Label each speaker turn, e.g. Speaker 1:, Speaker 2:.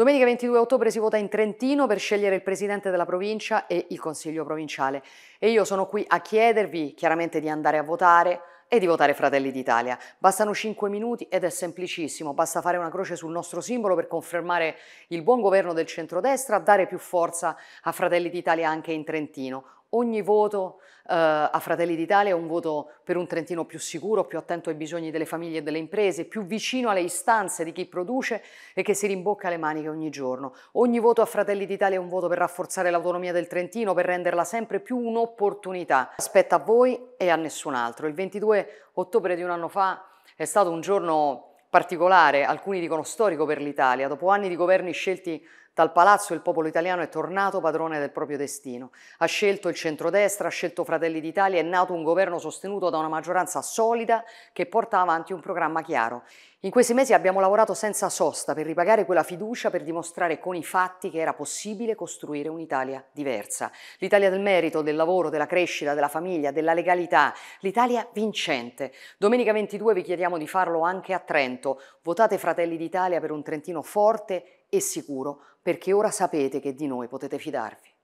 Speaker 1: Domenica 22 ottobre si vota in Trentino per scegliere il presidente della provincia e il consiglio provinciale e io sono qui a chiedervi chiaramente di andare a votare e di votare Fratelli d'Italia. Bastano 5 minuti ed è semplicissimo, basta fare una croce sul nostro simbolo per confermare il buon governo del centrodestra, dare più forza a Fratelli d'Italia anche in Trentino ogni voto eh, a Fratelli d'Italia è un voto per un Trentino più sicuro, più attento ai bisogni delle famiglie e delle imprese, più vicino alle istanze di chi produce e che si rimbocca le maniche ogni giorno. Ogni voto a Fratelli d'Italia è un voto per rafforzare l'autonomia del Trentino, per renderla sempre più un'opportunità. Aspetta a voi e a nessun altro. Il 22 ottobre di un anno fa è stato un giorno particolare, alcuni dicono storico per l'Italia, dopo anni di governi scelti dal palazzo il popolo italiano è tornato padrone del proprio destino. Ha scelto il centrodestra, ha scelto Fratelli d'Italia, è nato un governo sostenuto da una maggioranza solida che porta avanti un programma chiaro. In questi mesi abbiamo lavorato senza sosta per ripagare quella fiducia, per dimostrare con i fatti che era possibile costruire un'Italia diversa. L'Italia del merito, del lavoro, della crescita, della famiglia, della legalità. L'Italia vincente. Domenica 22 vi chiediamo di farlo anche a Trento. Votate Fratelli d'Italia per un Trentino forte e sicuro perché ora sapete che di noi potete fidarvi.